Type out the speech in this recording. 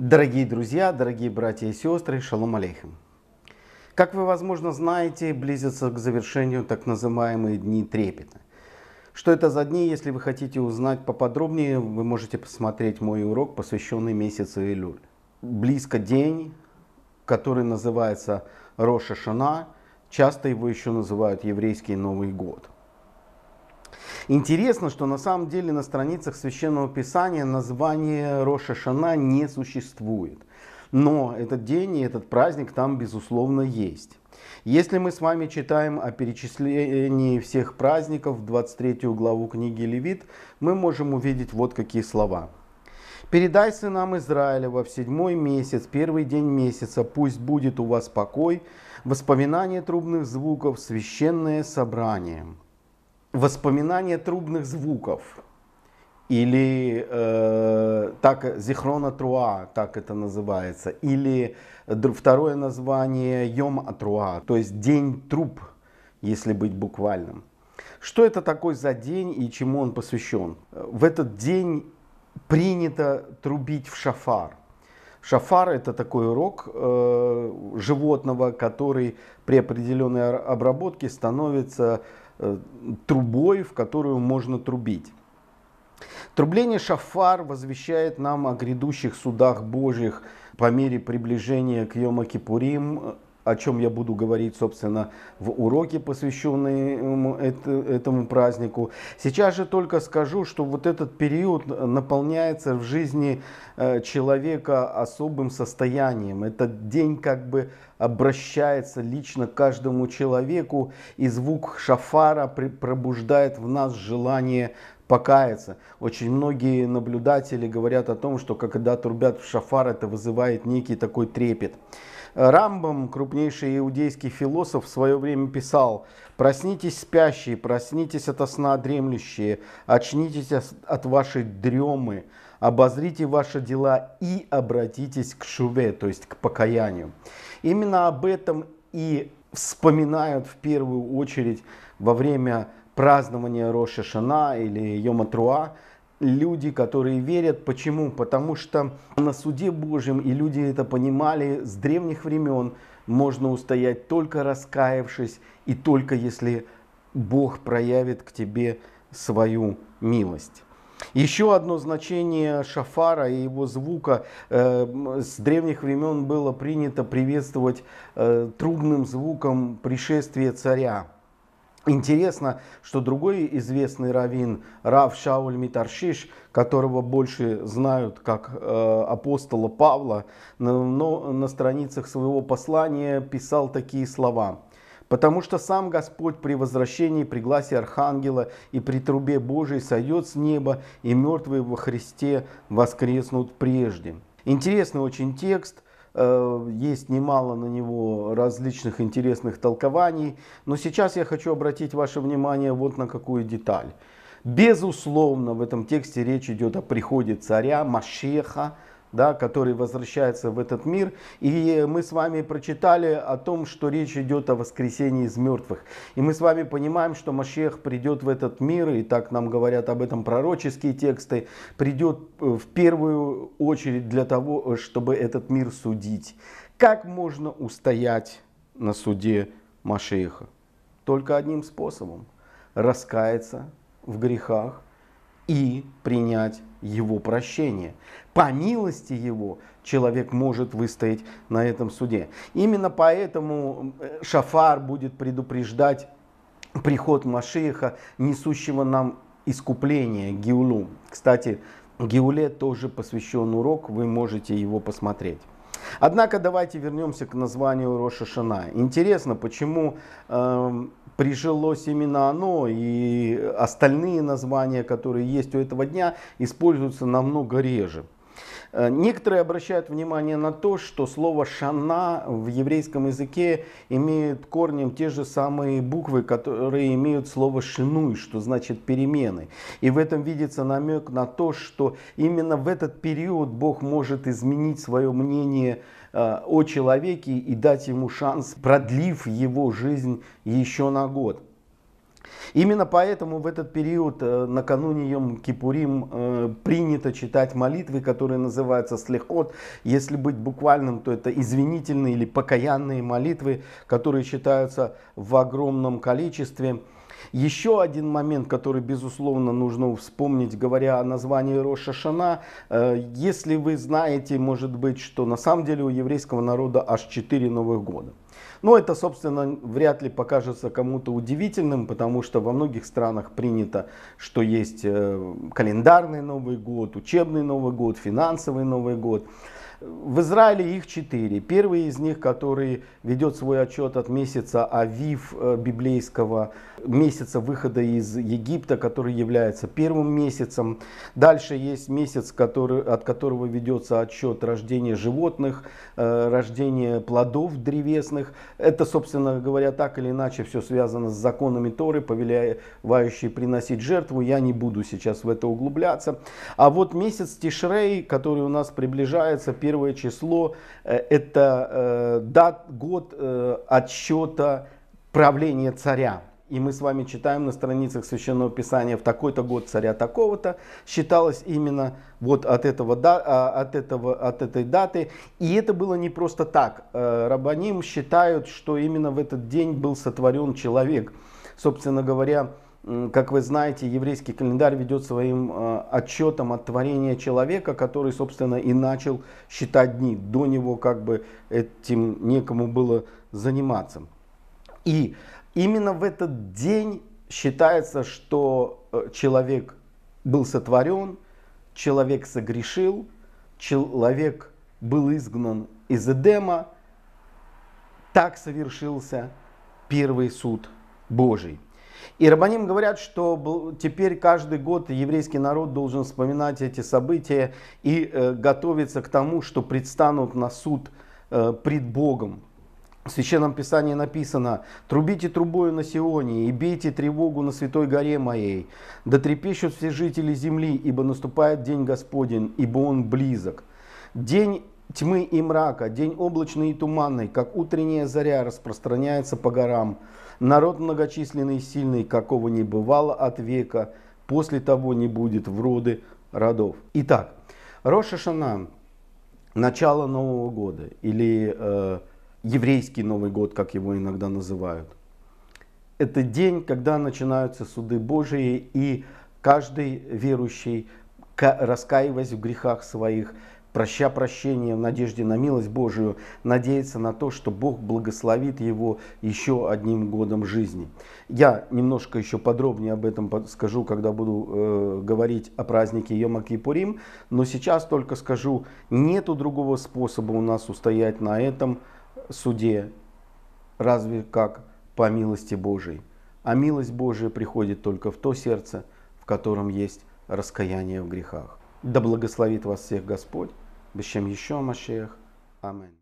Дорогие друзья, дорогие братья и сестры, шалом алейхим. Как вы, возможно, знаете, близятся к завершению так называемые дни трепета. Что это за дни, если вы хотите узнать поподробнее, вы можете посмотреть мой урок, посвященный месяцу Илюль. Близко день, который называется Роша Шана, часто его еще называют еврейский Новый год – Интересно, что на самом деле на страницах Священного Писания название Роша Шана не существует. Но этот день и этот праздник там, безусловно, есть. Если мы с вами читаем о перечислении всех праздников в 23 главу книги Левит, мы можем увидеть вот какие слова. «Передай сынам Израилева в седьмой месяц, первый день месяца, пусть будет у вас покой, воспоминание трубных звуков, священное собрание» воспоминания трубных звуков или э, так зихрона труа, так это называется, или э, второе название йом труа то есть день труб, если быть буквальным. Что это такой за день и чему он посвящен? В этот день принято трубить в шафар. Шафар это такой рог э, животного, который при определенной обработке становится Э, трубой, в которую можно трубить. Трубление шафар возвещает нам о грядущих судах Божьих по мере приближения к Йома-Кипурим о чем я буду говорить, собственно, в уроке, посвященном этому празднику. Сейчас же только скажу, что вот этот период наполняется в жизни э, человека особым состоянием. Этот день как бы обращается лично к каждому человеку, и звук шафара пробуждает в нас желание покаяться. Очень многие наблюдатели говорят о том, что когда трубят в шафар, это вызывает некий такой трепет. Рамбом, крупнейший иудейский философ, в свое время писал «Проснитесь спящие, проснитесь от сна дремлющие, очнитесь от вашей дремы, обозрите ваши дела и обратитесь к шуве, то есть к покаянию». Именно об этом и вспоминают в первую очередь во время празднования Роша Шана или Йома Труа, люди, которые верят. Почему? Потому что на суде Божьем, и люди это понимали с древних времен, можно устоять только раскаявшись и только если Бог проявит к тебе свою милость. Еще одно значение шафара и его звука э, с древних времен было принято приветствовать э, трубным звуком пришествия царя. Интересно, что другой известный раввин, Рав Шауль Митаршиш, которого больше знают как э, апостола Павла, но, но на страницах своего послания писал такие слова. «Потому что сам Господь при возвращении, при гласе Архангела и при трубе Божией сойдет с неба, и мертвые во Христе воскреснут прежде». Интересный очень текст – Э, есть немало на него различных интересных толкований. Но сейчас я хочу обратить ваше внимание вот на какую деталь. Безусловно, в этом тексте речь идет о приходе царя, Машеха, да, который возвращается в этот мир. И мы с вами прочитали о том, что речь идет о воскресении из мертвых. И мы с вами понимаем, что Машех придет в этот мир, и так нам говорят об этом пророческие тексты, придет э, в первую очередь для того, э, чтобы этот мир судить. Как можно устоять на суде Машеха? Только одним способом – раскаяться в грехах и принять его прощения. По милости его человек может выстоять на этом суде. Именно поэтому э, Шафар будет предупреждать приход машиха несущего нам искупление, гиулу Кстати, гиуле тоже посвящен урок, вы можете его посмотреть. Однако давайте вернемся к названию Роша Шана. Интересно, почему э, эм, прижилось именно оно и остальные названия, которые есть у этого дня, используются намного реже. Э, некоторые обращают внимание на то, что слово «шана» в еврейском языке имеет корнем те же самые буквы, которые имеют слово «шинуй», что значит «перемены». И в этом видится намек на то, что именно в этот период Бог может изменить свое мнение э, о человеке и дать ему шанс, продлив его жизнь еще на год. Именно поэтому в этот период э, накануне Йом-Кипурим э, принято читать молитвы, которые называются слехот. Если быть буквальным, то это извинительные или покаянные молитвы, которые читаются в огромном количестве. Еще один момент, который, безусловно, нужно вспомнить, говоря о названии Роша Шана. Э, если вы знаете, может быть, что на самом деле у еврейского народа аж 4 новых года. Но это, собственно, вряд ли покажется кому-то удивительным, потому что во многих странах принято, что есть э, календарный Новый год, учебный Новый год, финансовый Новый год. В Израиле их четыре. Первый из них, который ведет свой отчет от месяца Авив э, библейского, месяца выхода из Египта, который является первым месяцем. Дальше есть месяц, который, от которого ведется отчет рождения животных, э, рождения плодов древесных. Это, собственно говоря, так или иначе все связано с законами Торы, повелевающие приносить жертву. Я не буду сейчас в это углубляться. А вот месяц Тишрей, который у нас приближается, 1 первое число э, – это э, дат, год э, отсчета правления царя. И мы с вами читаем на страницах Священного Писания, в такой-то год царя такого-то считалось именно вот от, этого, а, от, этого, от этой даты. И это было не просто так. Рабаним считают, что именно в этот день был сотворен человек. Собственно говоря, как вы знаете, еврейский календарь ведет своим э, отчетом от творения человека, который, собственно, и начал считать дни. До него как бы этим некому было заниматься. И именно в этот день считается, что э, человек был сотворен, человек согрешил, человек был изгнан из Эдема. Так совершился первый суд Божий. И рабаним говорят, что теперь каждый год еврейский народ должен вспоминать эти события и э, готовиться к тому, что предстанут на суд э, пред Богом. В Священном Писании написано «Трубите трубою на Сионе и бейте тревогу на святой горе моей, да трепещут все жители земли, ибо наступает день Господень, ибо он близок». День тьмы и мрака, день облачный и туманный, как утренняя заря распространяется по горам. Народ многочисленный и сильный, какого не бывало от века, после того не будет в роды родов. Итак, Роша Шана, начало Нового года, или э, еврейский Новый год, как его иногда называют. Это день, когда начинаются суды Божии, и каждый верующий, раскаиваясь в грехах своих, прося прощение в надежде на милость Божию, надеяться на то, что Бог благословит его еще одним годом жизни. Я немножко еще подробнее об этом скажу, когда буду э, говорить о празднике Йома Кипурим, но сейчас только скажу, нету другого способа у нас устоять на этом суде, разве как по милости Божией. А милость Божия приходит только в то сердце, в котором есть раскаяние в грехах. Да благословит вас всех Господь, чем еще Машех. Аминь.